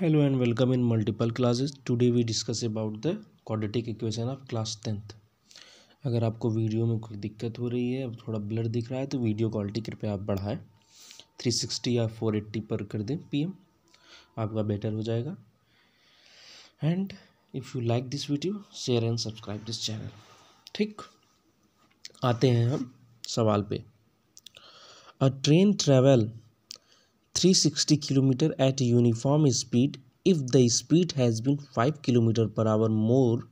Hello and welcome in multiple classes today we discuss about the quadratic equation of class tenth अगर आपको video में कोई दिक्कत हो रही है अब थोड़ा ब्लर दिख रहा है तो वीडियो क्वालिटी कृपया आप बढ़ाएं सिक्सटी या फोर एट्टी पर कर दें पीएम आपका बेटर हो जाएगा and if you like this video share and subscribe this channel ठीक आते हैं हम सवाल पे a train travel three sixty kilometer at uniform speed if the speed has been five kilometer per hour more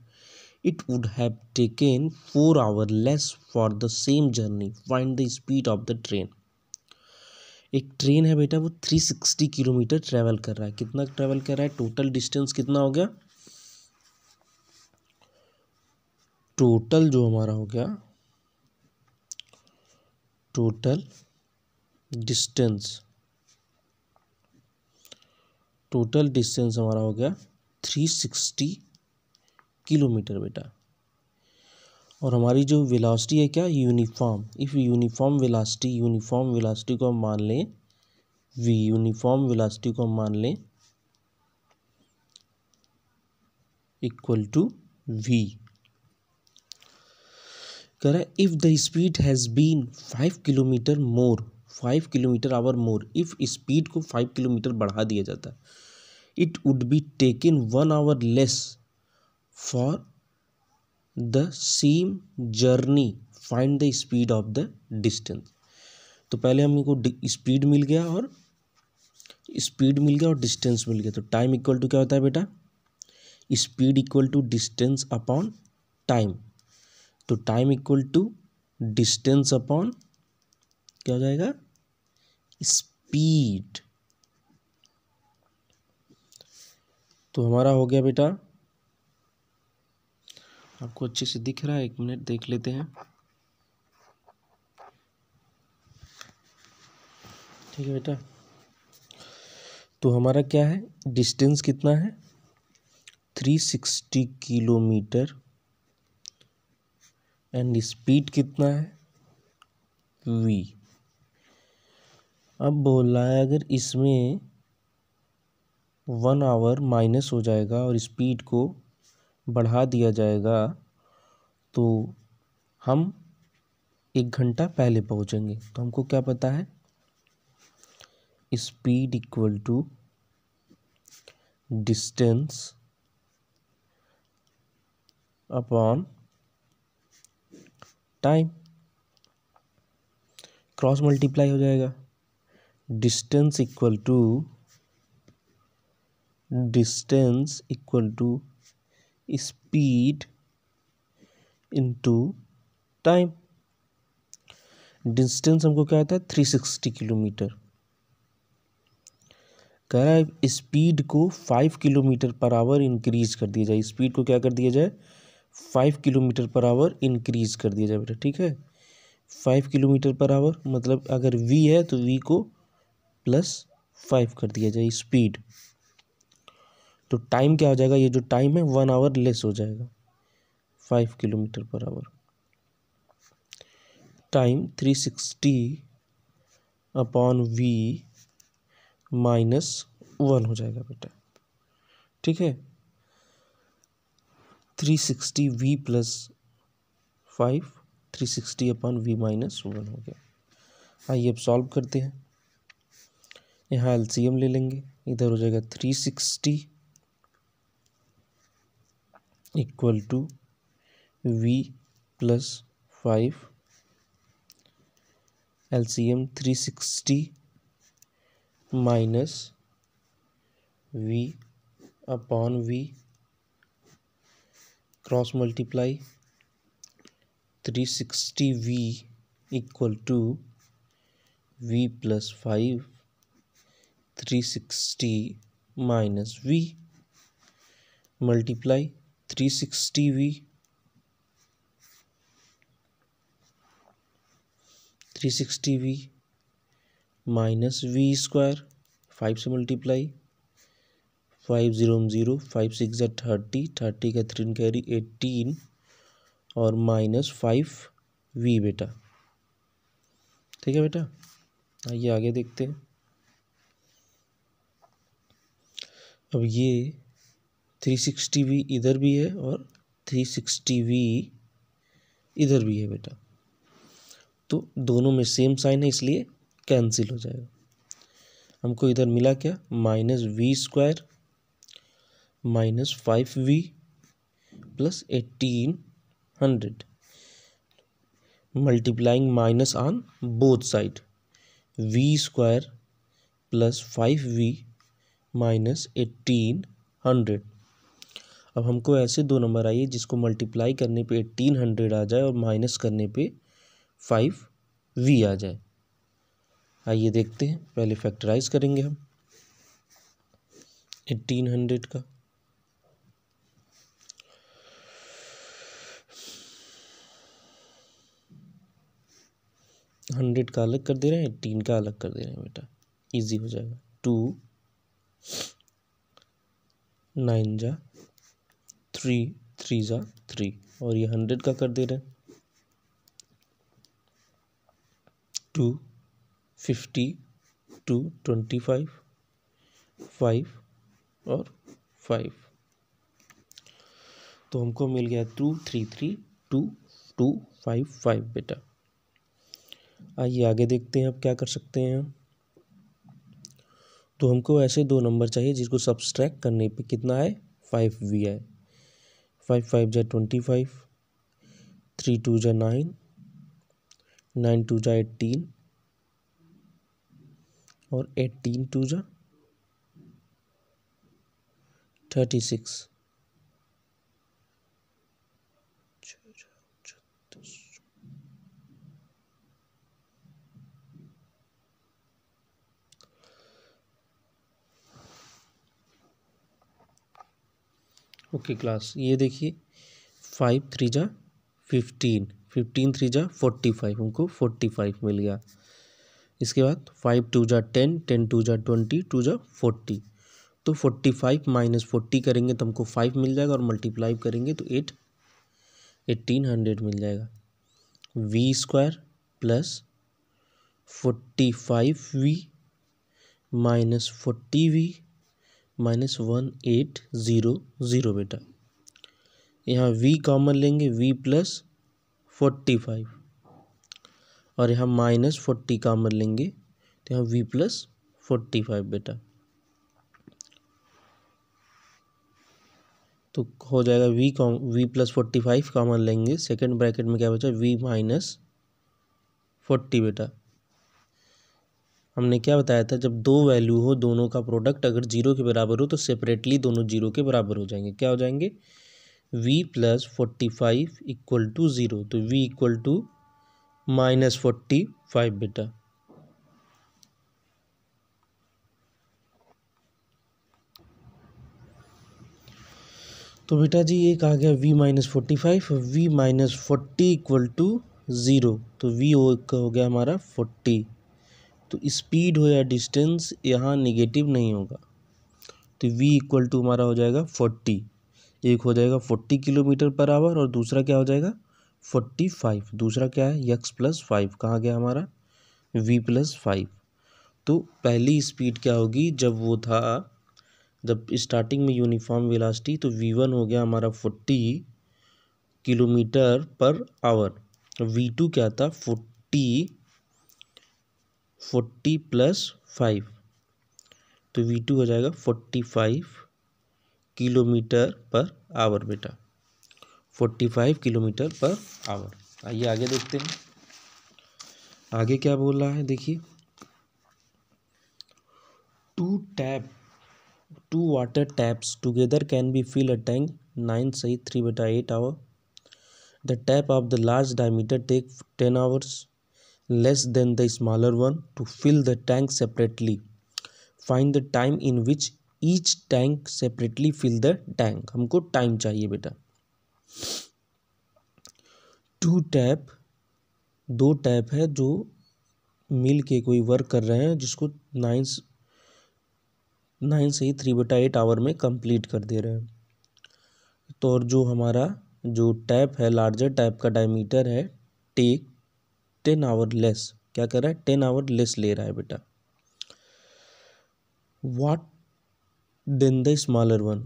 it would have taken 4 hour less for the same journey find the speed of the train एक train है बेटा वो three sixty kilometre travel कर रहा है कितना travel कर रहा है टोटल डिस्टेंस कितना हो गया टोटल जो हमारा हो गया टोटल डिस्टेंस टोटल डिस्टेंस हमारा हो गया थ्री सिक्सटी किलोमीटर बेटा और हमारी जो वेलोसिटी है क्या uniform if uniform velocity uniform velocity को हम मान लें वी यूनिफॉर्म वेलोसिटी को हम मान लें इक्वल टू वी कह if the speed has been five kilometer more five kilometer hour more if speed को फाइव किलोमीटर बढ़ा दिया जाता है it would be taken one hour less for the same journey find the speed of the distance तो पहले हमको speed मिल गया और स्पीड मिल गया और डिस्टेंस मिल गया तो टाइम इक्वल टू क्या होता है बेटा speed equal to distance upon time तो time equal to distance upon क्या हो जाएगा स्पीड तो हमारा हो गया बेटा आपको अच्छे से दिख रहा है एक मिनट देख लेते हैं ठीक है बेटा तो हमारा क्या है डिस्टेंस कितना है three sixty kilometer and speed कितना है वी अब बोल रहा है अगर इसमें वन आवर माइनस हो जाएगा और स्पीड को बढ़ा दिया जाएगा तो हम एक घंटा पहले पहुंचेंगे तो हमको क्या पता है speed equal to distance upon time cross multiply हो जाएगा distance equal to distance equal to speed into time distance हमको क्या आता है थ्री सिक्सटी किलोमीटर कह रहा है स्पीड को five kilometer per hour increase कर दिया जाए स्पीड को क्या कर दिया जाए five kilometer per hour increase कर दिया जाए बेटा ठीक है फाइव किलोमीटर पर आवर मतलब अगर वी है तो वी को प्लस फाइव कर दिया जाए स्पीड तो टाइम क्या हो जाएगा ये जो टाइम है वन आवर लेस हो जाएगा five kilometer per hour time three sixty upon V minus one हो जाएगा बेटा ठीक है three sixty V plus five three sixty upon V minus one हो गया आइए अब सॉल्व करते हैं यहाँ एलसीएम ले लेंगे इधर हो जाएगा three sixty equal to V plus five LCM three sixty minus V upon V cross multiply three sixty V equal to V plus five three sixty minus V multiply three sixty V three sixty V minus V square five से multiply five zero zero five six या thirty thirty का three carry eighteen और minus five V बेटा ठीक है बेटा आइए आगे देखते हैं अब ये थ्री सिक्सटी वी इधर भी है और थ्री सिक्सटी वी इधर भी है बेटा तो दोनों में सेम साइन है इसलिए कैंसिल हो जाएगा हमको इधर मिला क्या minus V square minus five V plus eighteen hundred multiplying minus on both side V square plus five V minus eighteen hundred अब हमको ऐसे दो नंबर आइए जिसको मल्टीप्लाई करने पे एट्टीन हंड्रेड आ जाए और माइनस करने पे फाइव वी आ जाए आइए देखते हैं पहले फैक्टराइज करेंगे हम एट्टीन हंड्रेड का हंड्रेड का अलग कर दे रहे हैं एट्टीन का अलग कर दे रहे हैं बेटा इजी हो जाएगा टू नाइन जा थ्री थ्री जा थ्री और ये हंड्रेड का कर दे रहे हैं two fifty two twenty five five और फाइव तो हमको मिल गया two three three two two five five बेटा आइए आगे देखते हैं अब क्या कर सकते हैं हम तो हमको ऐसे दो नंबर चाहिए जिसको सब्सट्रैक्ट करने पे कितना है फाइव वी आए फाइव फाइव जै ट्वेंटी फाइव थ्री टू जै नाइन नाइन टू जै एटीन और एट्टीन टू जै थर्टी सिक्स ओके क्लास ये देखिए फाइव थ्री जा फिफ्टीन फिफ्टीन थ्री जा फोर्टी फाइव हमको फोर्टी फाइव मिल गया इसके बाद फाइव टू जा टेन टेन टू जा ट्वेंटी टू जा फोर्टी तो फोर्टी फाइव माइनस फोर्टी करेंगे तो हमको फाइव मिल जाएगा और मल्टीप्लाई करेंगे तो एट एट्टीन हंड्रेड मिल जाएगा V square plus forty five V minus forty V minus one eight zero zero बेटा यहाँ v कॉमन लेंगे v प्लस फोर्टी फाइव और यहाँ माइनस फोर्टी कॉमन लेंगे तो यहाँ v प्लस फोर्टी फाइव बेटा तो हो जाएगा v common v plus forty five common लेंगे सेकेंड ब्रैकेट में क्या बचा v माइनस फोर्टी बेटा हमने क्या बताया था जब दो वैल्यू हो दोनों का प्रोडक्ट अगर जीरो के बराबर हो तो सेपरेटली दोनों जीरो के बराबर हो जाएंगे क्या हो जाएंगे v plus forty five equal to zero तो v equal to minus forty five बेटा तो बेटा जी एक आ गया v minus forty five V minus forty equal to zero तो वी का हो गया हमारा फोर्टी तो स्पीड हो या डिस्टेंस यहाँ निगेटिव नहीं होगा तो वी इक्वल टू हमारा हो जाएगा फोर्टी एक हो जाएगा फोर्टी किलोमीटर पर आवर और दूसरा क्या हो जाएगा फोर्टी फाइव दूसरा क्या है यक्स प्लस फाइव कहाँ गया हमारा वी प्लस फाइव तो पहली स्पीड क्या होगी जब वो था जब स्टार्टिंग में यूनिफॉर्म वेलासिटी तो वी वन हो गया हमारा forty kilometer per hour V two क्या था फोर्टी फोर्टी प्लस फाइव तो वी टू हो जाएगा forty five kilometer per hour बेटा forty five kilometer per hour आइए आगे देखते हैं आगे क्या बोल रहा है देखिए two tap two water taps together can be fill a tank nine सही थ्री बेटा eight hour the tap of the large diameter take ten hours less than the smaller one to fill the tank separately. Find the time in which each tank separately fill the tank. हमको time चाहिए बेटा to tap दो tap है जो मिल के कोई work कर रहे हैं जिसको नाइन नाइन से ही थ्री बटा एट आवर में कंप्लीट कर दे रहे हैं तो और जो हमारा जो टैप है लार्जर टैप का डायमीटर है टेक टेन आवर लेस क्या कर रहा है टेन आवर लेस ले रहा है बेटा what than the smaller one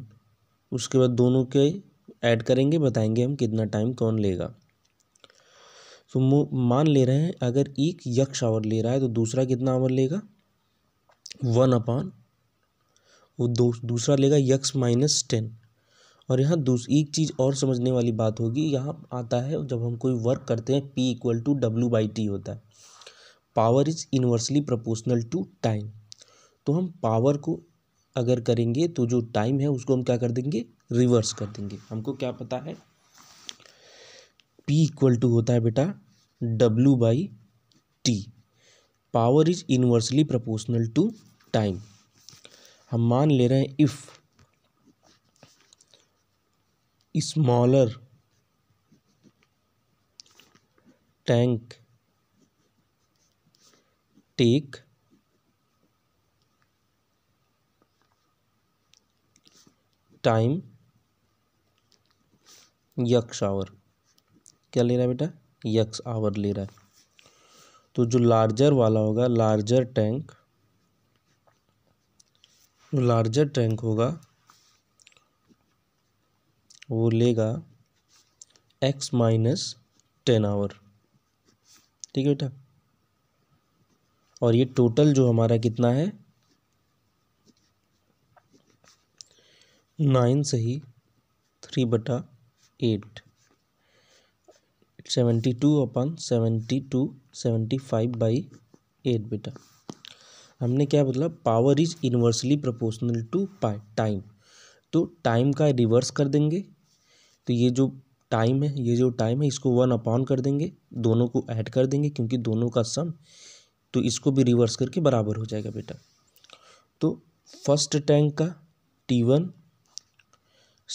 उसके बाद दोनों के ऐड करेंगे बताएंगे हम कितना टाइम कौन लेगा तो मान ले रहे हैं अगर एक यक्ष आवर ले रहा है तो दूसरा कितना आवर लेगा वन अपॉन वो दूसरा लेगा यक्स माइनस टेन और यहाँ दूसरी एक चीज़ और समझने वाली बात होगी यहाँ आता है जब हम कोई वर्क करते हैं P equal to W by T होता है power is inversely proportional to time तो हम पावर को अगर करेंगे तो जो टाइम है उसको हम क्या कर देंगे रिवर्स कर देंगे हमको क्या पता है पी इक्वल टू होता है बेटा W by T power is inversely proportional to time हम मान ले रहे हैं if smaller tank take time x hour क्या ले रहा है बेटा यक्स आवर ले रहा है तो जो लार्जर वाला होगा लार्जर टैंक जो लार्जर टैंक होगा वो लेगा एक्स माइनस टेन आवर ठीक है बेटा और ये टोटल जो हमारा कितना है नाइन से ही थ्री बटा eight seventy two upon seventy two seventy five by eight बेटा हमने क्या बदला power is inversely proportional to पाई टाइम तो टाइम का रिवर्स कर देंगे तो ये जो टाइम है ये जो टाइम है इसको वन अपॉन कर देंगे दोनों को ऐड कर देंगे क्योंकि दोनों का सम तो इसको भी रिवर्स करके बराबर हो जाएगा बेटा तो फर्स्ट टैंक का टी वन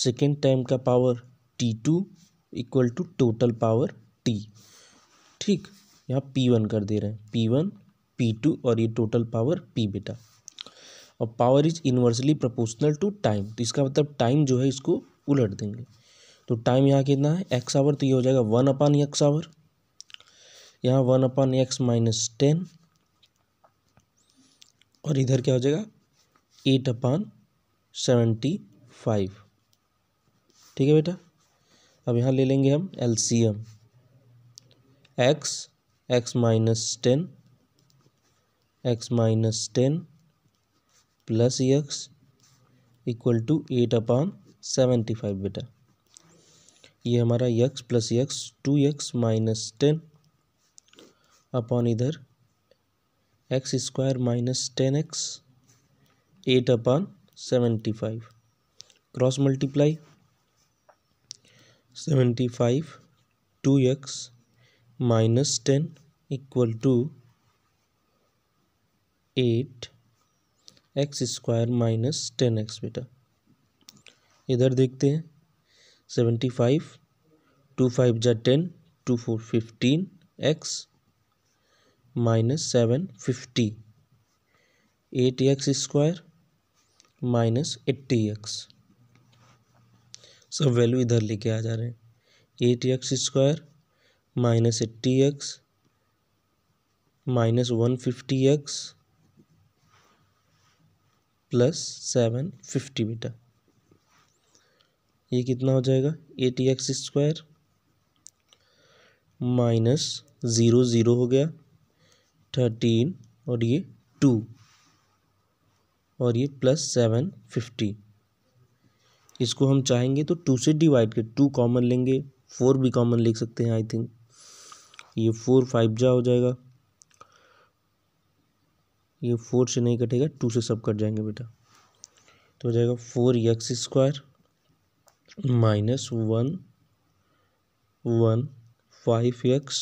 सेकेंड टाइम का power T two equal to total power T ठीक यहाँ पी वन कर दे रहे हैं पी वन पी टू और ये टोटल पावर पी बेटा और power is inversely proportional to time तो इसका मतलब टाइम जो है इसको उलट देंगे तो टाइम यहाँ कितना है एक्स आवर तो ये हो जाएगा वन अपान एक्स आवर यहाँ one upon x minus ten और इधर क्या हो जाएगा एट अपान सेवेंटी फाइव ठीक है बेटा अब यहाँ ले लेंगे हम LCM x x minus ten x minus ten plus x equal to eight upon seventy five बेटा ये हमारा x plus x two x minus ten upon इधर x square minus ten x eight upon seventy five cross multiply seventy five two x minus ten equal to eight x square minus ten x बेटा इधर देखते हैं seventy five two five जै ten two four fifteen x minus seven fifty eight x square minus eighty x सब value इधर लेके आ जा रहे हैं eight x square minus eighty x minus one fifty x plus seven fifty बेटा ये कितना हो जाएगा eighty x square minus zero zero हो गया थर्टीन और ये टू और ये प्लस सेवन फिफ्टी इसको हम चाहेंगे तो टू से डिवाइड कर टू कॉमन लेंगे फोर भी कॉमन लिख सकते हैं आई थिंक ये फोर फाइव जा हो जाएगा ये फोर से नहीं कटेगा टू से सब कट जाएंगे बेटा तो हो जाएगा four x square minus one one five x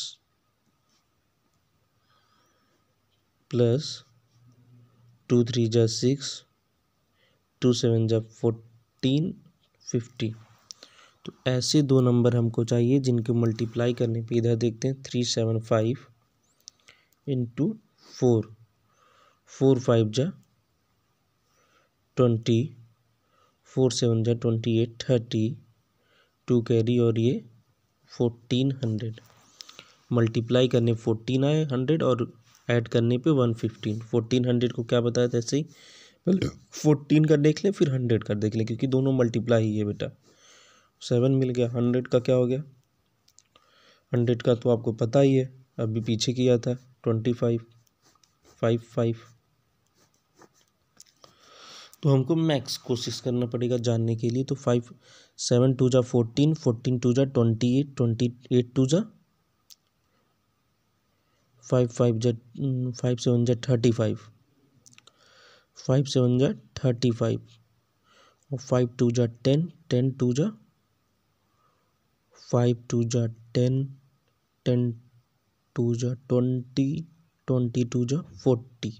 plus two three जा सिक्स टू सेवन जा फोर्टीन फिफ्टी तो ऐसे दो नंबर हमको चाहिए जिनके मल्टीप्लाई करने पे इधर देखते हैं three seven five into four four five जा ट्वेंटी फोर सेवन जै twenty eight thirty two carry और ये फोर्टीन हंड्रेड मल्टीप्लाई करने फोर्टीन आए हंड्रेड और ऐड करने पे वन फिफ्टीन फोर्टीन हंड्रेड को क्या बताया था ऐसे ही पहले फोर्टीन का देख लें फिर हंड्रेड का देख लें क्योंकि दोनों मल्टीप्लाई ही है बेटा सेवन मिल गया हंड्रेड का क्या हो गया हंड्रेड का तो आपको पता ही है अभी पीछे किया था ट्वेंटी फाइव फाइव फाइव तो हमको मैक्स कोशिश करना पड़ेगा जानने के लिए तो फाइव सेवन टू जा फोर्टीन फोर्टीन टू जा twenty eight twenty eight two जा फाइव फाइव जा फाइव mm, सेवन जा थर्टी फाइव फाइव सेवन जा थर्टी फाइव और फाइव टू जा टेन टेन टू जा फाइव टू जा टेन टेन टू जा ट्वेंटी ट्वेंटी टू जा फोर्टी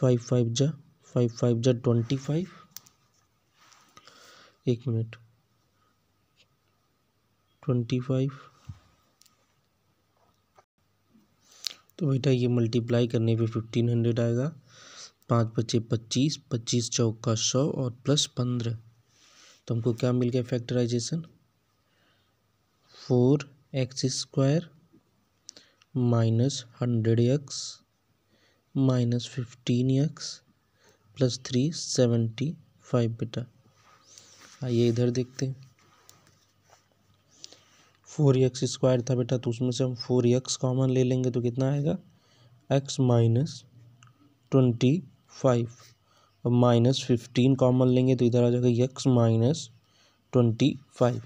फाइव फाइव जा फाइव फाइव जा ट्वेंटी फाइव एक मिनट ट्वेंटी फाइव तो बेटा ये मल्टीप्लाई करने पे फिफ्टीन हंड्रेड आएगा पाँच पच्चीस पच्चीस पच्चीस चौका सौ और प्लस पंद्रह तो हमको क्या मिल गया factorization four x square minus hundred x minus fifteen x plus three seventy five बेटा आइए इधर देखते हैं फोर एक्स स्क्वायर था बेटा तो उसमें से हम फोर एक्स कॉमन ले लेंगे तो कितना आएगा एक्स माइनस ट्वेंटी फाइव और माइनस फिफ्टीन कॉमन लेंगे तो इधर आ जाएगा एक्स माइनस ट्वेंटी फाइव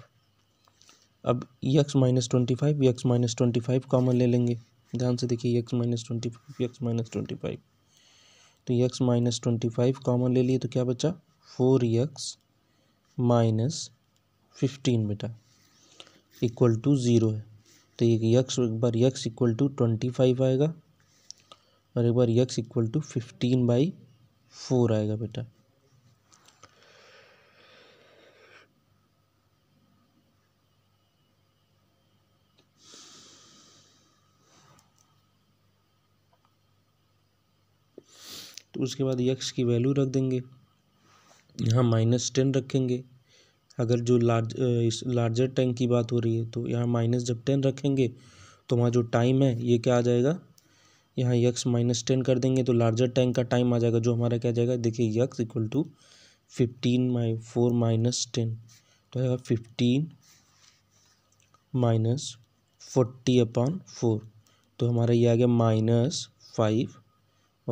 अब x minus twenty five x minus twenty five common ले लेंगे ध्यान से देखिए एक minus twenty five x minus twenty five तो x minus twenty five common ले लिए तो क्या बचा फोर यक्स माइनस फिफ्टीन बेटा इक्वल टू ज़ीरो है तो एक यक्स एक बार x equal to twenty five आएगा और एक बार x equal to fifteen by four आएगा बेटा उसके बाद यक्स की वैल्यू रख देंगे यहाँ माइनस टेन रखेंगे अगर जो लार्ज इस लार्जर टैंक की बात हो रही है तो यहाँ माइनस जब टेन रखेंगे तो वहाँ जो टाइम है ये क्या आ जाएगा यहाँ यक्स माइनस टेन कर देंगे तो लार्जर टैंक का टाइम आ जाएगा जो हमारा क्या जाएगा देखिए यक्स इक्वल टू फिफ्टीन माइ फोर माइनस टेन तो आएगा fifteen minus forty upon four तो हमारा ये आ गया माइनस फाइव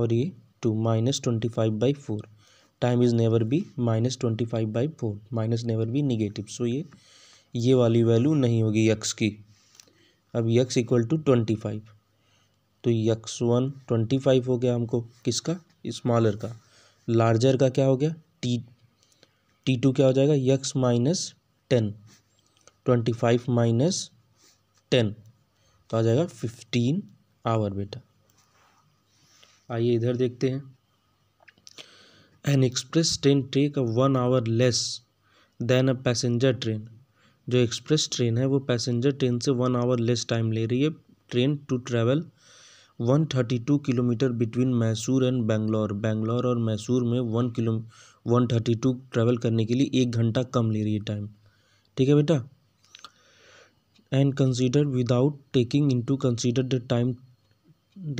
और ये two minus twenty five by four time is never be minus twenty five by four minus never be negative so ये ये वाली वैल्यू नहीं होगी यक्स की अब x equal to twenty five तो यक्स वन ट्वेंटी फाइव हो गया हमको किसका स्मॉलर का लार्जर का क्या हो गया टी टी टू क्या हो जाएगा x minus ten twenty five minus ten तो आ जाएगा फिफ्टीन आवर बेटा आइए इधर देखते हैं an express train take a one hour less than a passenger train जो एक्सप्रेस ट्रेन है वो पैसेंजर ट्रेन से वन आवर लेस टाइम ले रही है train to travel one thirty two kilometer between Mysore and Bangalore Bangalore और मैसूर में one kilo one thirty two travel करने के लिए एक घंटा कम ले रही है टाइम ठीक है बेटा and consider without taking in to consider the time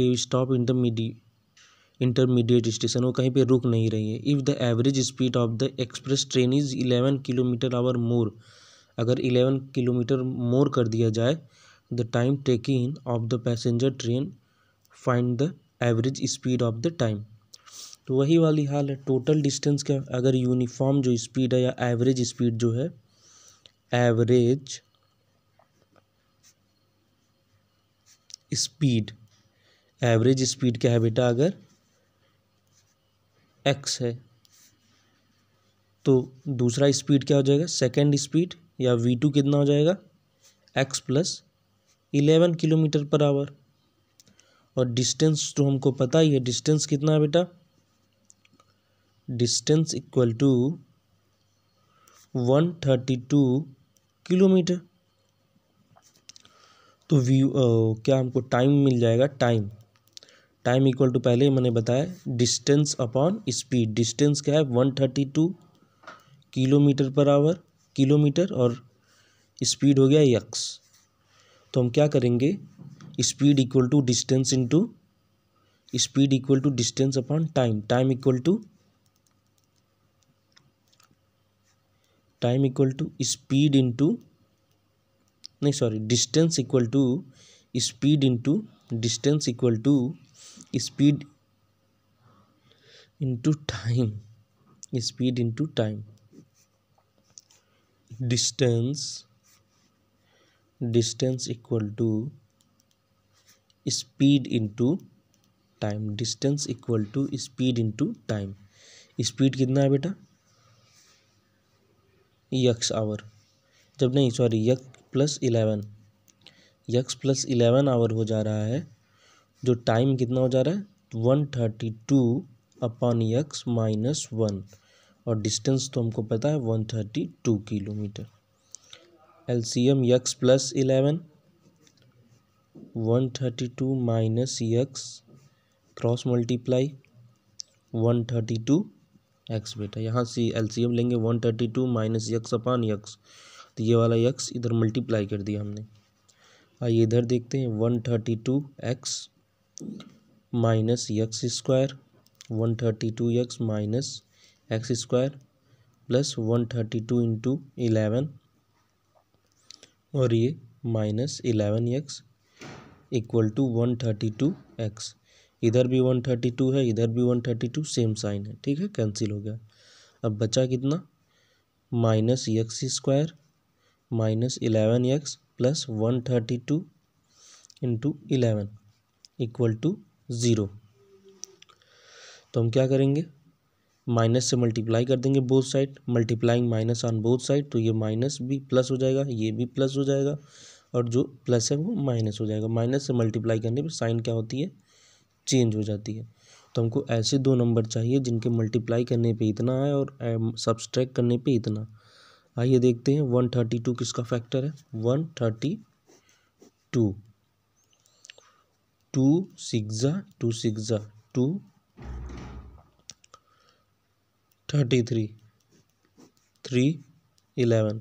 they stop in the मीडी इंटरमीडिएट स्टेशन वो कहीं पे रुक नहीं रही है if the average speed of the express train is eleven kilometer hour more अगर इलेवन किलोमीटर मोर कर दिया जाए the time taking of the passenger train find the average speed of the time तो वही वाली हाल है टोटल डिस्टेंस का अगर यूनिफॉर्म जो स्पीड है या एवरेज स्पीड जो है एवरेज स्पीड एवरेज स्पीड क्या है बेटा अगर एक्स है तो दूसरा स्पीड क्या हो जाएगा सेकेंड स्पीड या वी टू कितना हो जाएगा x plus eleven kilometer per hour और डिस्टेंस तो हमको पता ही है डिस्टेंस कितना है बेटा distance equal to one thirty two kilometer तो व्यू क्या हमको टाइम मिल जाएगा टाइम टाइम इक्वल टू पहले ही मैंने बताया डिस्टेंस अपॉन स्पीड डिस्टेंस क्या है one thirty two kilometer per hour kilometer और स्पीड हो गया यक्स तो हम क्या करेंगे speed equal to distance into speed equal to distance upon time time equal to time equal to speed into नहीं sorry distance equal to speed into distance equal to speed into time speed into time distance distance equal to speed into time distance equal to speed into time speed कितना है बेटा x hour जब नहीं sorry x plus eleven x plus eleven hour हो जा रहा है जो टाइम कितना हो जा रहा है one thirty two upon x minus one और डिस्टेंस तो हमको पता है one thirty two kilometer L C M x plus eleven one thirty two minus x cross multiply one thirty two x बेटा यहाँ से एल सी एम लेंगे one thirty two minus x upon x तो ये वाला x इधर multiply कर दिया हमने आइए इधर देखते हैं one thirty two x minus x square one thirty two x minus x square plus one thirty two into eleven और ये minus eleven x equal to one thirty two x इधर भी वन थर्टी टू है इधर भी one thirty two same sign है ठीक है कैंसिल हो गया अब बचा कितना minus x square minus eleven x plus one thirty two into eleven equal to zero तो हम क्या करेंगे माइनस से मल्टीप्लाई कर देंगे both side multiplying minus on both side तो ये माइनस भी प्लस हो जाएगा ये भी प्लस हो जाएगा और जो प्लस है वो माइनस हो जाएगा माइनस से मल्टीप्लाई करने पर साइन क्या होती है चेंज हो जाती है तो हमको ऐसे दो नंबर चाहिए जिनके मल्टीप्लाई करने पे इतना है और सब्सट्रैक करने पे इतना आइए देखते हैं वन थर्टी टू किसका फैक्टर है one thirty two two six ज़ा टू सिक्स ज़ा two thirty three three eleven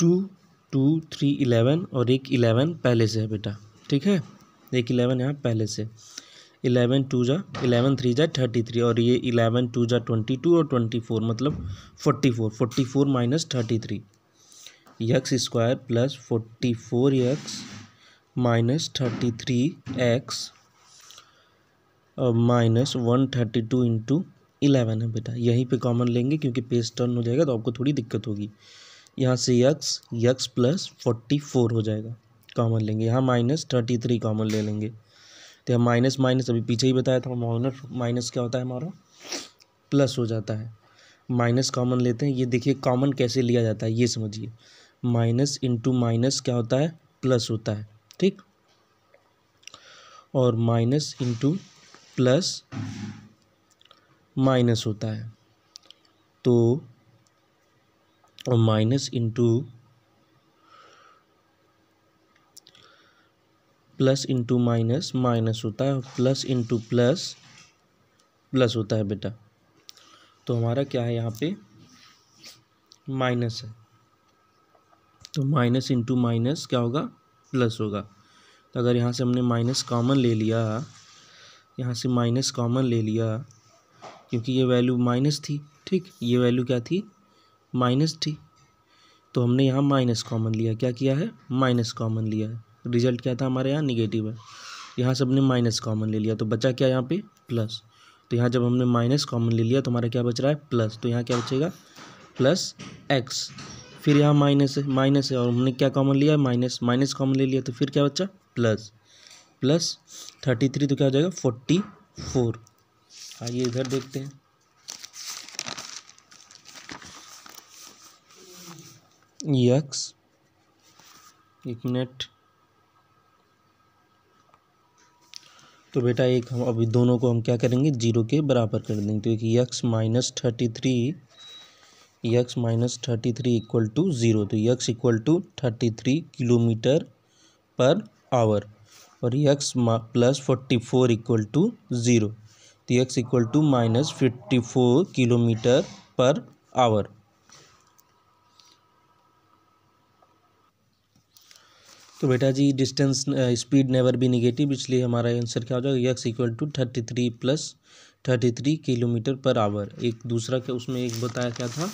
two two three eleven और एक इलेवन पहले से है बेटा ठीक है एक इलेवन यहाँ पहले से इलेवन टू जा इलेवन थ्री जा थर्टी थ्री और ये इलेवन टू जा ट्वेंटी टू और ट्वेंटी फोर मतलब forty four forty four minus thirty three x square plus forty four x minus thirty three x minus one thirty two into eleven है बेटा यहीं पे common लेंगे क्योंकि पेज टर्न हो जाएगा तो आपको थोड़ी दिक्कत होगी यहाँ से x x plus forty four हो जाएगा कॉमन लेंगे यहाँ माइनस थर्टी थ्री कॉमन ले लेंगे तो यहाँ माइनस माइनस अभी पीछे ही बताया था माइनस माइनस क्या होता है हमारा प्लस हो जाता है माइनस कॉमन लेते हैं ये देखिए कॉमन कैसे लिया जाता है ये समझिए माइनस इंटू माइनस क्या होता है प्लस होता है ठीक और माइनस इंटू प्लस माइनस होता है तो और minus into plus into minus minus होता है प्लस इंटू प्लस प्लस होता है बेटा तो हमारा क्या है यहाँ पे माइनस है तो माइनस इंटू माइनस क्या होगा प्लस होगा तो अगर यहाँ से हमने माइनस कॉमन ले लिया यहाँ से माइनस कॉमन ले लिया क्योंकि ये वैल्यू माइनस थी ठीक ये वैल्यू क्या थी माइनस थी तो हमने यहाँ माइनस कॉमन लिया क्या किया है माइनस कॉमन लिया है रिजल्ट क्या था हमारे यहाँ निगेटिव है यहाँ से हमने माइनस कॉमन ले लिया तो बचा क्या यहाँ पे प्लस तो यहाँ जब हमने माइनस कॉमन ले लिया तो हमारा क्या बच रहा है प्लस तो यहाँ क्या बचेगा प्लस एक्स फिर यहाँ माइनस है माइनस है और हमने क्या कॉमन लिया माइनस माइनस कॉमन ले लिया तो फिर क्या बचा प्लस प्लस थर्टी थ्री तो क्या हो जाएगा फोर्टी फोर आइए इधर देखते हैं यक्स एक मिनट तो बेटा एक हम अभी दोनों को हम क्या करेंगे जीरो के बराबर कर देंगे तो एक x minus thirty three x minus thirty three equal to zero तो x equal to thirty three kilometer per hour और x plus forty four equal to zero तो x equal to minus fifty four kilometer per hour तो बेटा जी distance speed never be negative इसलिए हमारा answer क्या हो जाएगा x equal to thirty three plus thirty three kilometer per hour एक दूसरा क्या उसमें एक बताया क्या था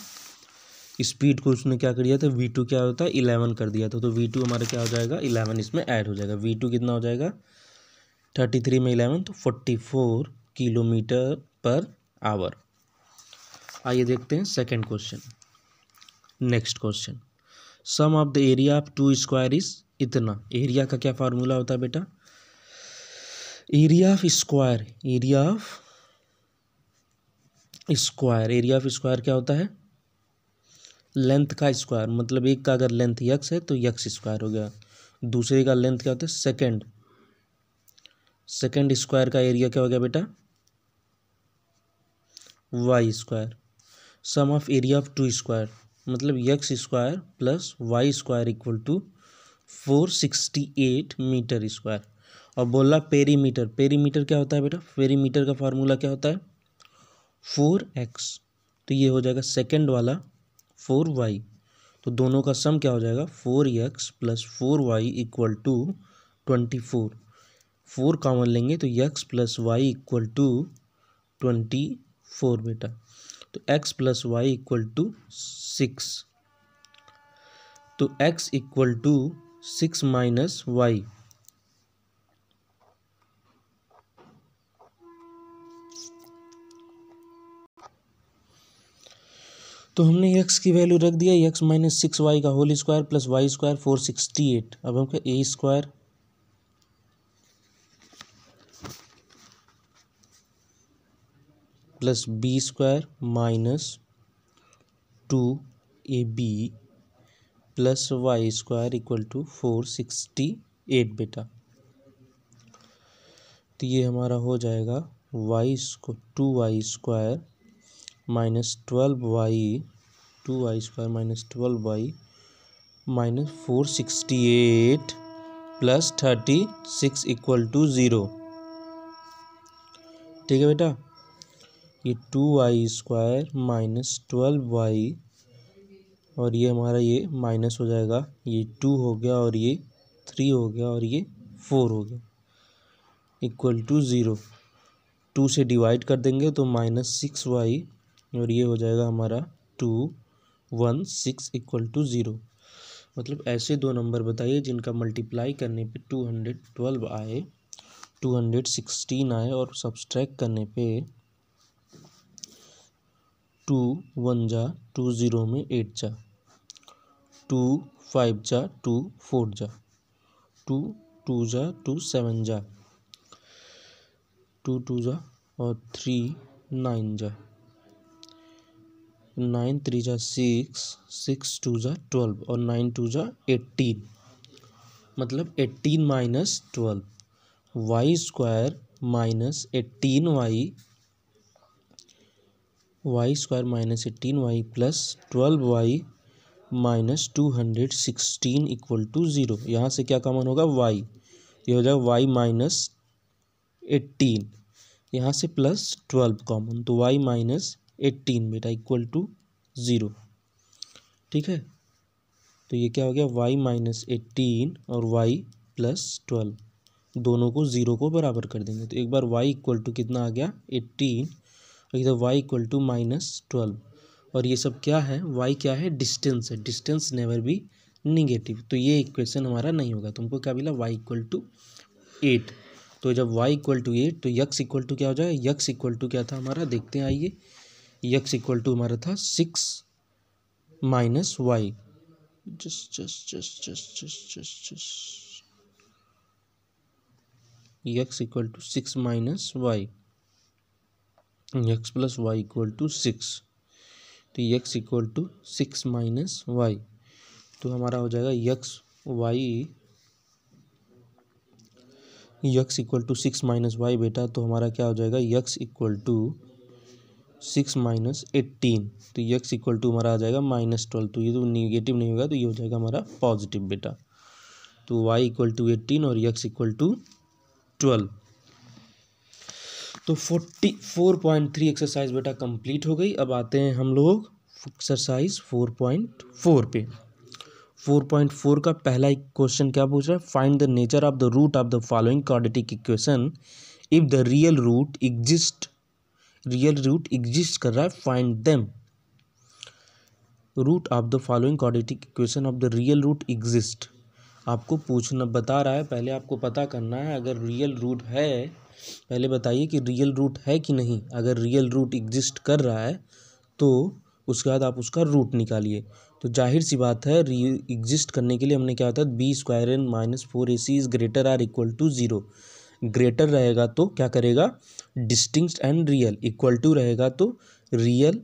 स्पीड को उसने क्या कर दिया था वी टू क्या होता है इलेवन कर दिया था तो वी टू हमारा क्या हो जाएगा इलेवन इसमें ऐड हो जाएगा वी टू कितना हो जाएगा थर्टी थ्री में इलेवन तो forty four kilometer per hour आइए देखते हैं second question next question sum of the area of two square is इतना एरिया का क्या फार्मूला होता है बेटा area of square area of square area of square क्या होता है लेंथ का स्क्वायर मतलब एक का अगर लेंथ यक्स है तो यक्स स्क्वायर हो गया दूसरे का लेंथ क्या होता है सेकेंड सेकेंड स्क्वायर का एरिया क्या हो गया बेटा Y square sum of area of two square मतलब X square plus Y square equal to four sixty eight meter square और बोला पेरीमीटर पेरीमीटर क्या होता है बेटा पेरीमीटर का फार्मूला क्या होता है फोर एक्स तो ये हो जाएगा सेकेंड वाला फोर वाई तो दोनों का सम क्या हो जाएगा four X plus four Y equal to twenty four four common लेंगे तो X plus Y equal to twenty four बेटा तो X plus Y equal to six तो X equal to six minus Y तो हमने एक्स की value रख दिया एक्स माइनस सिक्स वाई का whole square plus Y square four sixty eight अब हमको A square plus B square minus two A B plus Y square equal to four sixty eight बेटा तो ये हमारा हो जाएगा Y square two Y square minus twelve Y two Y square minus twelve Y minus four sixty eight plus thirty six equal to zero ठीक है बेटा ये two Y square minus twelve Y और ये हमारा ये माइनस हो जाएगा ये टू हो गया और ये थ्री हो गया और ये फोर हो गया इक्वल टू ज़ीरो टू से डिवाइड कर देंगे तो माइनस सिक्स वाई और ये हो जाएगा हमारा two one six equal to zero मतलब ऐसे दो नंबर बताइए जिनका मल्टीप्लाई करने पे टू हंड्रेड ट्वेल्व आए टू हंड्रेड सिक्सटीन आए और सब्सट्रैक्ट करने पे टू वन जा टू ज़ीरो में एट जा टू फाइव जा टू फोर जा टू टू जा टू सेवन जा टू टू जा और थ्री नाइन जा नाइन थ्री जा सिक्स सिक्स टू जा ट्वेल्व और नाइन टू जा एट्टीन मतलब eighteen minus twelve Y square minus eighteen Y Y square minus eighteen Y plus twelve Y minus two hundred sixteen equal to zero यहाँ से क्या common होगा Y ये हो जाएगा वाई माइनस एट्टीन यहाँ से प्लस ट्वेल्व कॉमन तो वाई माइनस एट्टीन बेटा इक्वल टू ज़ीरो ठीक है तो ये क्या हो गया वाई माइनस एट्टीन और वाई प्लस ट्वेल्व दोनों को ज़ीरो को बराबर कर देंगे तो एक बार वाई इक्वल टू कितना आ गया एट्टीन और इधर Y equal to minus twelve और ये सब क्या है वाई क्या है डिस्टेंस है डिस्टेंस नेवर बी निगेटिव तो ये इक्वेशन हमारा नहीं होगा तुमको क्या मिला वाई इक्वल टू एट तो जब वाई इक्वल टू एट तो यक्स इक्वल टू क्या हो जाएगा यक्स इक्वल टू क्या था हमारा देखते हैं आइए यक्स इक्वल टू हमारा था सिक्स माइनस वाई जस just just just just just just X equal to six minus Y X plus Y equal to six तो x equal to six minus Y तो हमारा हो जाएगा X Y X equal to six minus Y बेटा तो हमारा क्या हो जाएगा x equal to six minus eighteen तो यक्स इक्वल टू हमारा आ जाएगा माइनस ट्वेल्व तो ये तो निगेटिव नहीं होगा तो ये हो जाएगा हमारा पॉजिटिव बेटा तो वाई इक्वल टू एट्टीन और यक्स इक्वल टू ट्वेल्व तो forty four point three exercise बेटा कंप्लीट हो गई अब आते हैं हम लोग एक्सरसाइज फोर पॉइंट फोर पे फोर पॉइंट फोर का पहला क्वेश्चन क्या पूछ रहा है find the nature of the root of the following quadratic equation if the real root exist real root exist कर रहा है find them root of the following quadratic equation of the real root exist आपको पूछना बता रहा है पहले आपको पता करना है अगर रियल रूट है पहले बताइए कि रियल रूट है कि नहीं अगर रियल रूट एग्जिस्ट कर रहा है तो उसके बाद आप उसका रूट निकालिए तो जाहिर सी बात है री एग्जिस्ट करने के लिए हमने क्या होता है B square and minus four A C is greater or equal to zero greater रहेगा तो क्या करेगा distinct and real equal to रहेगा तो real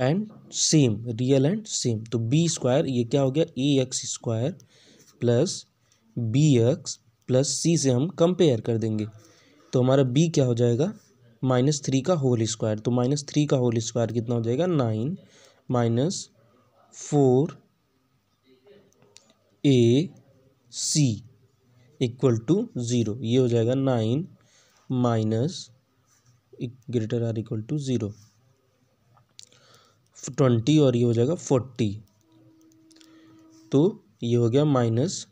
and same real and same तो बी स्क्वायर ये क्या हो गया A x square plus B x plus C से हम कंपेयर कर देंगे तो हमारा बी क्या हो जाएगा माइनस थ्री का होल स्क्वायर तो माइनस थ्री का होल स्क्वायर कितना हो जाएगा nine minus four A C equal to zero ये हो जाएगा nine minus greater or equal to zero twenty और ये हो जाएगा फोर्टी तो ये हो गया माइनस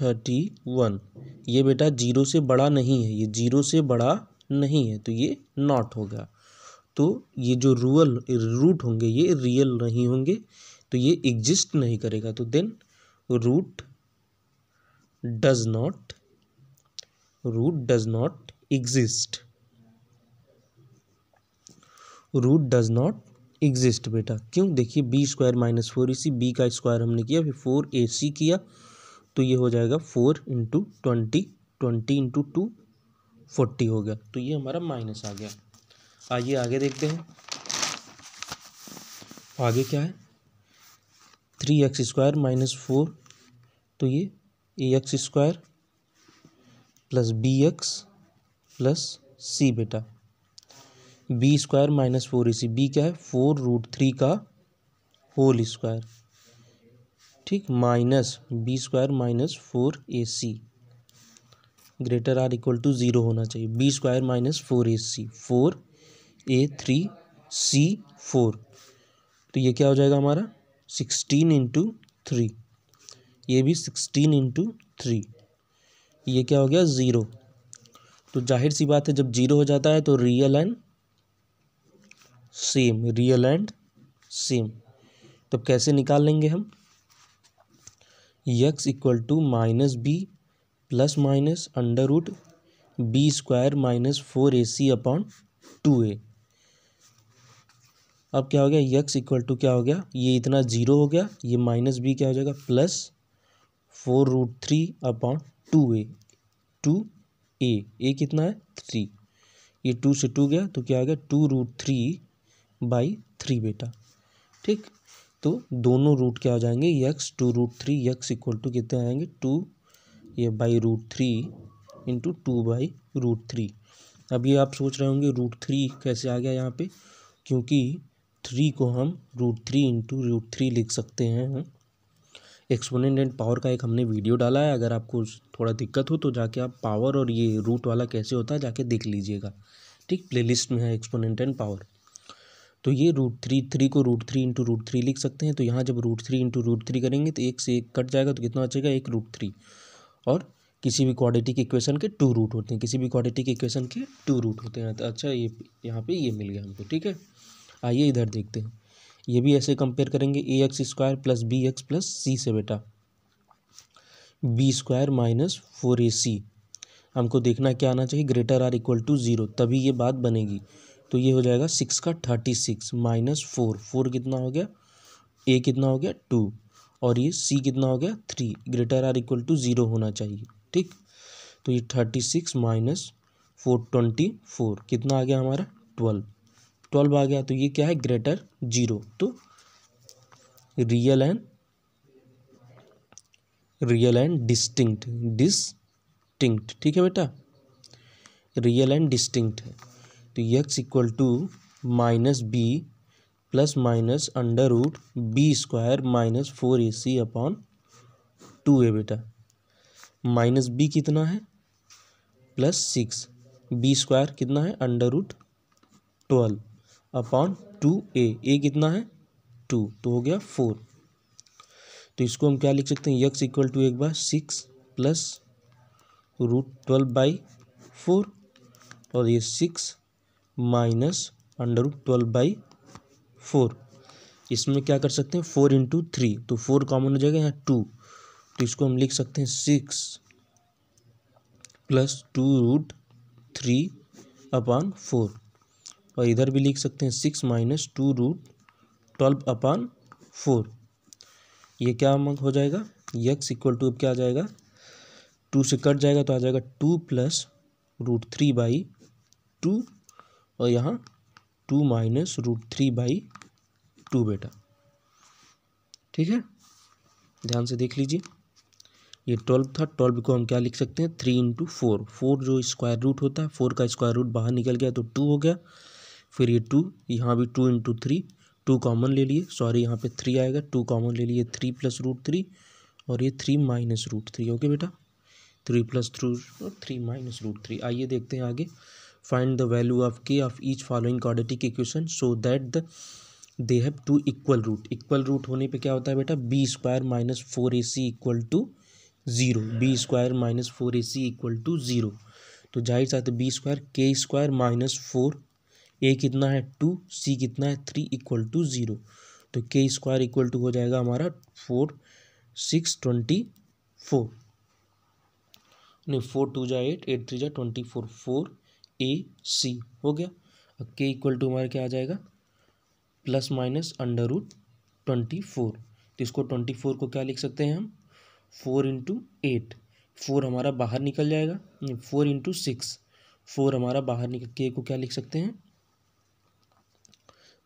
थर्टी वन ये बेटा जीरो से बड़ा नहीं है ये जीरो से बड़ा नहीं है तो ये नॉट होगा तो ये जो रूअल रूट होंगे ये रियल नहीं होंगे तो ये एग्जिस्ट नहीं करेगा तो then root does not root does not exist root does not exist बेटा क्यों देखिए बी स्क्वायर माइनस फोर ए सी बी का स्क्वायर हमने किया फिर फोर ए सी किया तो ये हो जाएगा four into twenty twenty into two forty हो गया तो ये हमारा माइनस आ गया आइए आगे देखते हैं आगे क्या है three X square minus four तो ये ए x square plus B x plus C बेटा बी स्क्वायर माइनस फोर ए सी बी क्या है फोर रूट थ्री का होल स्क्वायर ठीक minus B square minus four A C greater or equal to zero होना चाहिए B square minus four A C four A three C four तो ये क्या हो जाएगा हमारा सिक्सटीन इंटू थ्री ये भी सिक्सटीन इंटू थ्री ये क्या हो गया ज़ीरो तो जाहिर सी बात है जब ज़ीरो हो जाता है तो real and same real and same तब कैसे निकाल लेंगे हम X equal to minus B plus minus under root B square minus four A C upon two A अब क्या हो गया यक्स इक्वल टू क्या हो गया ये इतना जीरो हो गया ये माइनस बी क्या हो जाएगा plus four root three upon two A two A A कितना है थ्री ये टू से टू गया तो क्या आ गया two root three by three बेटा ठीक तो दोनों रूट क्या हो जाएंगे X two root three X equal to कितने आएंगे टू ये by root three into two by root three अब ये आप सोच रहे होंगे रूट थ्री कैसे आ गया यहाँ पे क्योंकि थ्री को हम root three into root three लिख सकते हैं एक्सपोनेंट एंड पावर का एक हमने वीडियो डाला है अगर आपको थोड़ा दिक्कत हो तो जाके आप पावर और ये रूट वाला कैसे होता है जाके देख लीजिएगा ठीक प्लेलिस्ट में है एक्सपोनेंट एंड पावर तो ये रूट थ्री थ्री को root three into root three लिख सकते हैं तो यहाँ जब root three into root three करेंगे तो एक से एक कट जाएगा तो कितना बचेगा एक रूट थ्री और किसी भी क्वाड्रेटिक इक्वेशन के टू रूट होते हैं किसी भी क्वाड्रेटिक इक्वेशन के टू रूट होते हैं तो अच्छा ये यहाँ पे ये मिल गया हमको ठीक है आइए इधर देखते हैं ये भी ऐसे कंपेयर करेंगे A x square plus B x plus C से बेटा बी स्क्वायर माइनस फोर ए सी हमको देखना क्या आना चाहिए greater or equal to zero तभी ये बात बनेगी तो ये हो जाएगा सिक्स का thirty six minus four four कितना हो गया ए कितना हो गया टू और ये सी कितना हो गया three greater or equal to zero होना चाहिए ठीक तो ये thirty six minus four twenty four कितना आ गया हमारा ट्वेल्व ट्वेल्व आ गया तो ये क्या है ग्रेटर जीरो तो real and real and distinct distinct ठीक है बेटा रियल एंड डिस्टिंक्ट है तो x equal to minus B plus minus under root B square minus four A C upon two A बेटा माइनस बी कितना है plus six B square कितना है under root twelve upon two A A कितना है to तो हो गया फोर तो इसको हम क्या लिख सकते हैं यक्स इक्वल टू एक बार six plus root twelve by four और ये six minus under root twelve by four इसमें क्या कर सकते हैं फोर इंटू थ्री तो फोर कॉमन हो जाएगा यहाँ टू तो इसको हम लिख सकते हैं six plus two root three upon four और इधर भी लिख सकते हैं six minus two root twelve upon four ये क्या हो जाएगा यक्स इक्वल टू अब क्या आ जाएगा टू से कट जाएगा तो आ जाएगा two plus root three by two और यहाँ two minus root three by two बेटा ठीक है ध्यान से देख लीजिए ये ट्वेल्व था ट्वेल्व को हम क्या लिख सकते हैं थ्री इंटू फोर फोर जो स्क्वायर रूट होता है फोर का स्क्वायर रूट बाहर निकल गया तो टू हो गया फिर ये टू यहाँ भी two into three two common ले लिए सॉरी यहाँ पे थ्री आएगा टू कॉमन ले लिए थ्री प्लस रूट थ्री और ये three minus root three okay बेटा three plus through three minus root three आइए देखते हैं आगे find the value of K of each following quadratic equation so that the they have two equal root equal root होने पे क्या होता है बेटा B square minus four A C equal to zero B square minus four A C equal to zero तो जाहिर साथ B square के स्क्वायर माइनस फोर ए कितना है टू सी कितना है थ्री इक्वल टू ज़ीरो तो के स्क्वायर इक्वल टू हो जाएगा हमारा फोर सिक्स ट्वेंटी फोर नहीं फोर टू जा एट एट थ्री जा ट्वेंटी फोर फोर ए सी हो गया अब के इक्वल टू हमारा क्या आ जाएगा plus minus under root twenty four तो इसको ट्वेंटी फोर को क्या लिख सकते हैं हम फोर इंटू एट फोर हमारा बाहर निकल जाएगा फोर इंटू सिक्स फोर हमारा बाहर निकल के को क्या लिख सकते हैं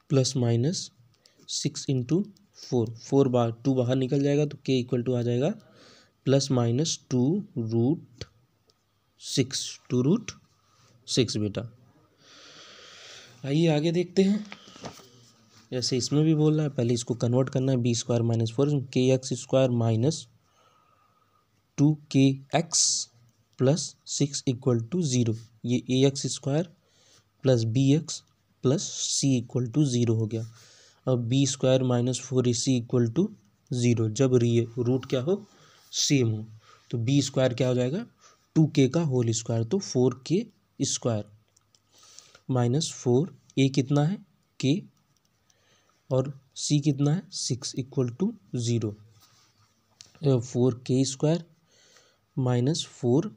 plus minus six into four four बार टू बाहर निकल जाएगा तो के इक्वल टू आ जाएगा plus minus two root six two root six बेटा आइए आगे देखते हैं जैसे इसमें भी बोल रहा है पहले इसको कन्वर्ट करना है B square minus four k x square minus two k x plus six equal to zero ये ए x square plus B x plus c equal to zero हो गया अब b square minus four A C equal to zero जब री root क्या हो same हो तो बी स्क्वायर क्या हो जाएगा टू के का होल स्क्वायर तो four k square minus four ए कितना है के और सी कितना है सिक्स इक्वल टू ज़ीरो तो four k square minus four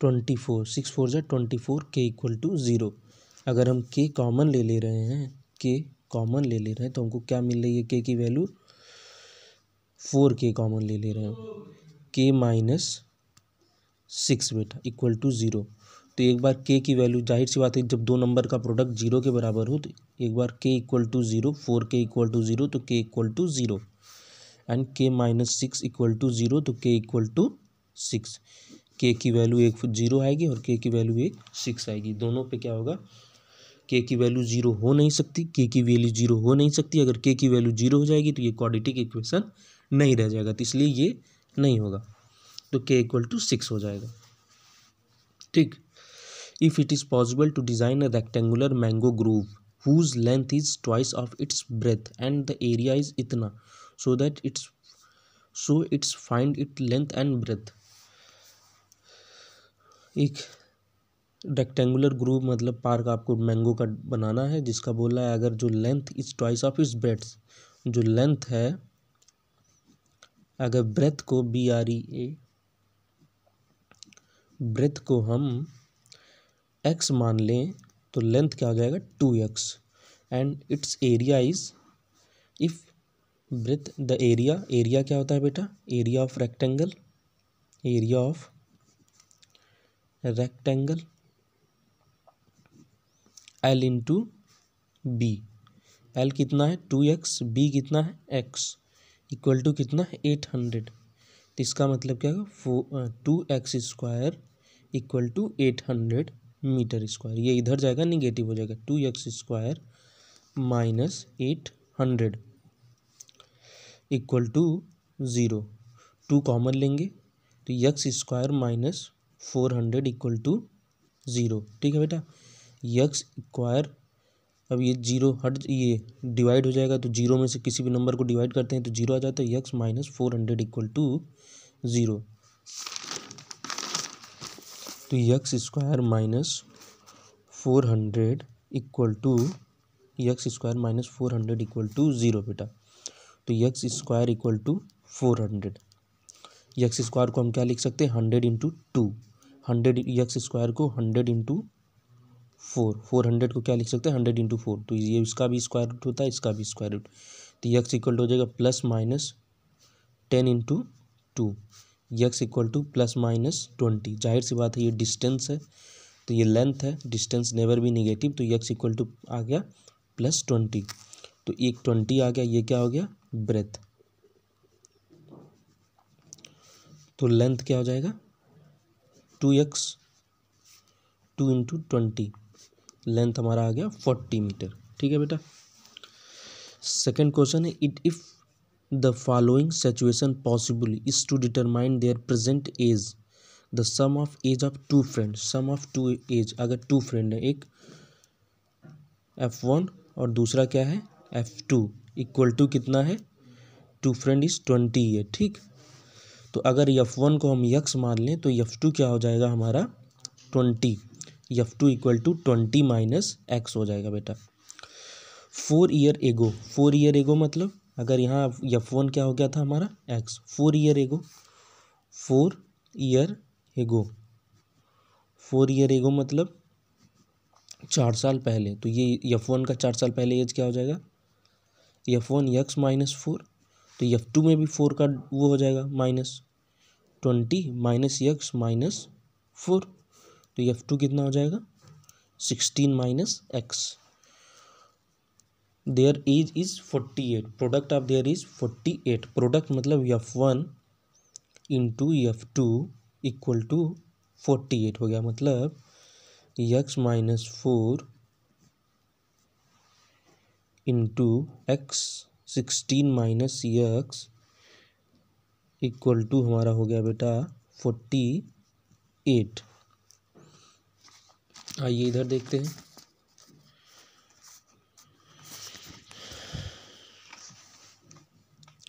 twenty four six four जै twenty four k equal to zero अगर हम के कॉमन ले ले रहे हैं के कॉमन ले ले रहे हैं तो हमको क्या मिल रही है के की वैल्यू फोर के कॉमन ले ले रहे हैं के माइनस सिक्स बेटा इक्वल टू ज़ीरो तो एक बार के की वैल्यू जाहिर सी बात है जब दो नंबर का प्रोडक्ट जीरो के बराबर हो तो एक बार k equal to zero four k equal to zero तो k equal to zero and k minus six equal to zero तो के इक्वल टू सिक्स के की वैल्यू एक जीरो आएगी और के की वैल्यू एक सिक्स आएगी दोनों पे क्या होगा के की वैल्यू जीरो हो नहीं सकती के की वैल्यू जीरो हो नहीं सकती अगर के की वैल्यू जीरो हो जाएगी तो ये क्वाड्रेटिक इक्वेशन नहीं रह जाएगा तो इसलिए ये नहीं होगा तो के इक्वल टू सिक्स हो जाएगा ठीक if it is possible to design a rectangular mango grove whose length is twice of its breadth and the area is इतना so that it's so it's find it length and breadth एक rectangular grove मतलब park आपको mango का बनाना है जिसका बोला है अगर जो length is twice of its breadth जो लेंथ है अगर ब्रेथ को B R E A breadth को हम एक्स मान लें तो लेंथ क्या हो जाएगा two x and its area is if breadth the area area क्या होता है बेटा area of rectangle area of rectangle l into b l कितना है टू एक्स बी कितना है एक्स इक्वल टू कितना है एट हंड्रेड तो इसका मतलब क्या होगा फो two x square equal to eight hundred meter square ये इधर जाएगा निगेटिव हो जाएगा two x square minus eight hundred equal to zero two common लेंगे तो x square minus four hundred equal to zero ठीक है बेटा यक्स स्क्वायर अब ये जीरो हट ये डिवाइड हो जाएगा तो जीरो में से किसी भी नंबर को डिवाइड करते हैं तो जीरो आ जाता है x minus four hundred equal to zero तो x square minus four hundred equal to x square minus four hundred equal to zero बेटा तो x square equal to four hundred x square को हम क्या लिख सकते हैं hundred into two hundred x square को hundred into four four hundred को क्या लिख सकते हैं हंड्रेड इंटू फोर तो ये इसका भी स्क्वायर रूट होता है इसका भी स्क्वायर रूट तो यक्स इक्वल हो जाएगा plus minus ten into two x equal to plus minus twenty जाहिर सी बात है ये डिस्टेंस है तो ये लेंथ है डिस्टेंस नेवर भी निगेटिव तो यक्स इक्वल टू आ गया प्लस ट्वेंटी तो एक ट्वेंटी आ गया ये क्या हो गया ब्रेथ तो लेंथ क्या हो जाएगा two x two into twenty length हमारा आ गया फोर्टी मीटर ठीक है बेटा सेकंड क्वेश्चन है it if The following situation possible is to determine their present age. The sum of age of two friend sum of two age अगर two friend है एक एफ वन और दूसरा क्या है एफ टू इक्वल टू कितना है to friend is twenty है ठीक तो अगर यफ वन को हम यक्स मान लें तो यफ टू क्या हो जाएगा हमारा twenty f two equal to twenty minus x हो जाएगा बेटा four year ago four year ago मतलब अगर यहाँ यफ वन क्या हो गया था हमारा x four year ago four year ago four year ago मतलब चार साल पहले तो ये यफ वन का चार साल पहले एज क्या हो जाएगा f one x minus four तो यफ़ टू में भी फोर का वो हो जाएगा minus twenty minus x minus four तो यफ़ टू कितना हो जाएगा sixteen minus x there is is forty eight product of there is forty eight product मतलब f one into f two equal to forty eight हो गया मतलब x minus four into x sixteen minus x equal to हमारा हो गया बेटा forty eight आइए इधर देखते हैं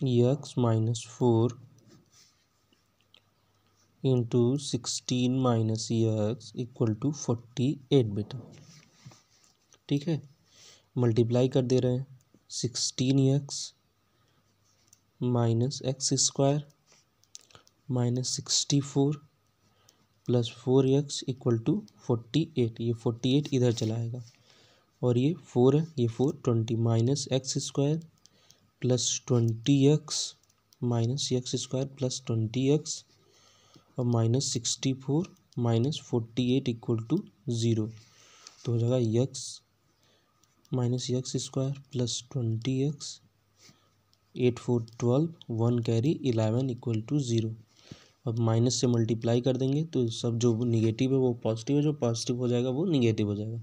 x minus four into sixteen minus x equal to forty eight बेटा ठीक है मल्टीप्लाई कर दे रहे हैं sixteen x minus x square minus sixty four plus four x equal to forty eight ये फोर्टी एट इधर चलाएगा और ये फोर है ये four twenty minus x square plus twenty x minus x square plus twenty x और minus sixty four minus forty eight equal to zero तो हो जाएगा x minus x square plus twenty x eight four twelve one carry eleven equal to zero अब minus से multiply कर देंगे तो सब जो निगेटिव है वो पॉजिटिव है जो पॉजिटिव हो जाएगा वो निगेटिव हो जाएगा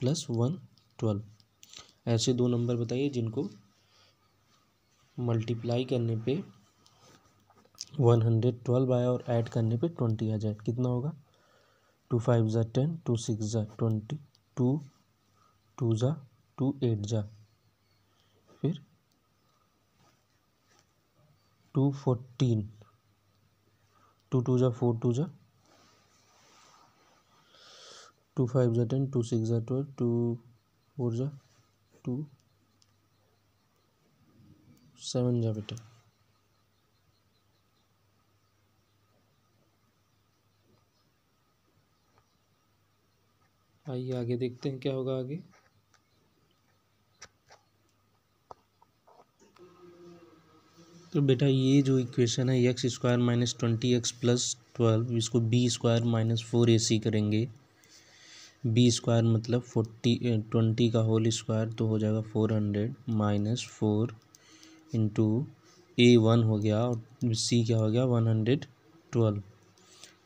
प्लस वन ट्वेल्व ऐसे दो नंबर बताइए जिनको मल्टीप्लाई करने पे वन हंड्रेड ट्वेल्व आया और ऐड करने पे ट्वेंटी आ जाए कितना होगा टू फाइव ज़ा टेन टू सिक्स ज़ा ट्वेंटी टू टू ज़ा टू एट ज़ा फिर टू फोर्टीन टू टू ज़ा फोर टू ज़ा टू फाइव ज़ा टेन टू सिक्स ज़ा ट्वेल्व टू फोर ज़ा टू सेवन जा बेटा आइए आगे देखते हैं क्या होगा आगे तो बेटा ये जो इक्वेशन है X square minus twenty X plus twelve इसको बी स्क्वायर माइनस फोर ए सी करेंगे बी स्क्वायर मतलब फोर्टी ट्वेंटी का होल स्क्वायर तो हो जाएगा four hundred minus four into A one हो गया और सी क्या हो गया one hundred twelve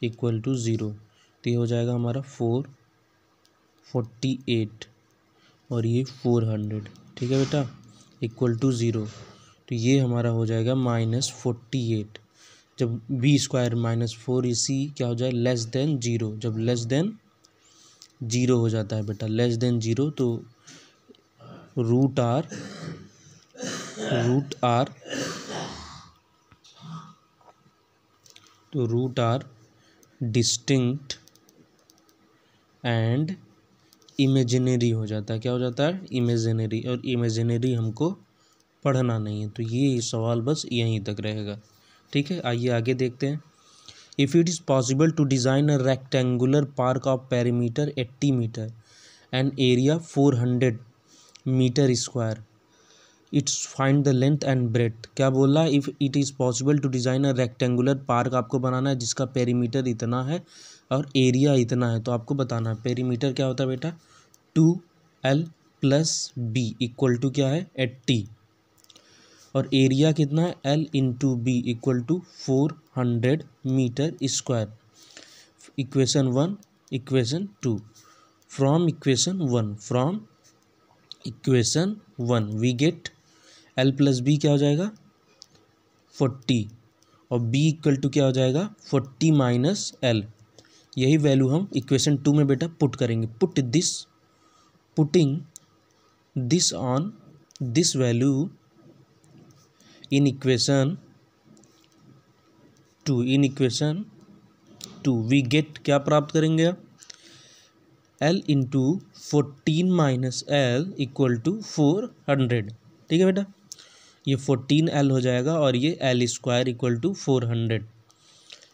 equal to zero तो ये हो जाएगा हमारा फोर फोर्टी एट और ये फोर हंड्रेड ठीक है बेटा इक्वल टू ज़ीरो तो ये हमारा हो जाएगा माइनस फोर्टी एट जब बी स्क्वायर माइनस फोर इसी क्या हो जाए लेस देन ज़ीरो जब लेस देन ज़ीरो हो जाता है बेटा लेस देन ज़ीरो तो रूट आर रूट आर तो root are distinct and imaginary हो जाता है क्या हो जाता है इमेजिनरी और इमेजिनरी हमको पढ़ना नहीं है तो ये सवाल बस यहीं तक रहेगा ठीक है आइए आगे देखते हैं if it is possible to design a rectangular park of of eighty meter and area four hundred meter square it's find the length and breadth क्या बोल रहा है if it is possible to design a rectangular park आपको बनाना है जिसका perimeter इतना है और एरिया इतना है तो आपको बताना है पेरीमीटर क्या होता है बेटा two l plus b equal to क्या है एट्टी और एरिया कितना है l into b equal to four hundred meter square equation one equation two from equation one from equation one we get l plus b क्या हो जाएगा forty और B equal to क्या हो जाएगा फोर्टी माइनस एल यही value हम equation two में बेटा पुट करेंगे put this putting this on this value in equation two in equation two we get क्या प्राप्त करेंगे l into fourteen minus l equal to four hundred ठीक है बेटा ये फोर्टीन एल हो जाएगा और ये l square equal to four hundred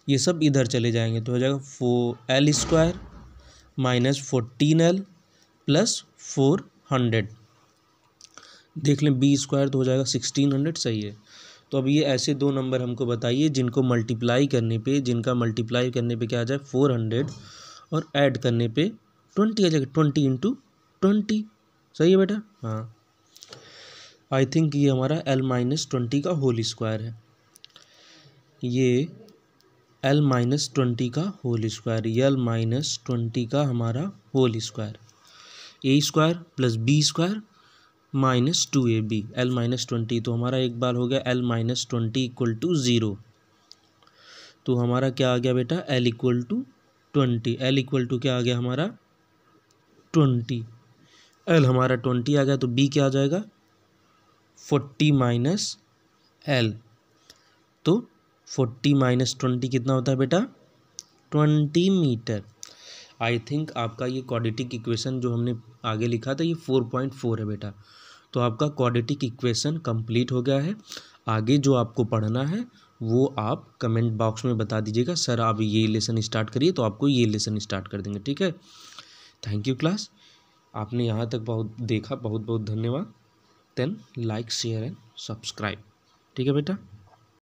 ये सब इधर चले जाएंगे तो हो जाएगा फो l square minus fourteen l plus four hundred देख लें बी स्क्वायर तो हो जाएगा सिक्सटीन हंड्रेड सही है तो अब ये ऐसे दो नंबर हमको बताइए जिनको मल्टीप्लाई करने पे जिनका मल्टीप्लाई करने पे क्या आ जाए फोर हंड्रेड और ऐड करने पे ट्वेंटी आ जाएगा ट्वेंटी इंटू ट्वेंटी सही है बेटा हाँ आई थिंक ये हमारा एल माइनस ट्वेंटी का होल स्क्वायर है ये एल माइनस ट्वेंटी का whole square l minus twenty का हमारा whole square a square plus B square minus two A b l minus twenty तो हमारा एक बार हो गया l minus twenty equal to zero तो हमारा क्या आ गया बेटा l equal to twenty l equal to क्या आ गया हमारा ट्वेंटी एल हमारा ट्वेंटी आ गया तो बी क्या आ जाएगा फोर्टी माइनस एल तो फोर्टी माइनस ट्वेंटी कितना होता है बेटा ट्वेंटी मीटर आई थिंक आपका ये क्वाड्रेटिक इक्वेशन जो हमने आगे लिखा था ये फोर पॉइंट फोर है बेटा तो आपका क्वाड्रेटिक इक्वेशन कंप्लीट हो गया है आगे जो आपको पढ़ना है वो आप कमेंट बॉक्स में बता दीजिएगा सर आप ये लेसन स्टार्ट करिए तो आपको ये लेसन स्टार्ट कर देंगे ठीक है थैंक यू क्लास आपने यहाँ तक बहुत देखा बहुत बहुत धन्यवाद then like share and subscribe ठीक है बेटा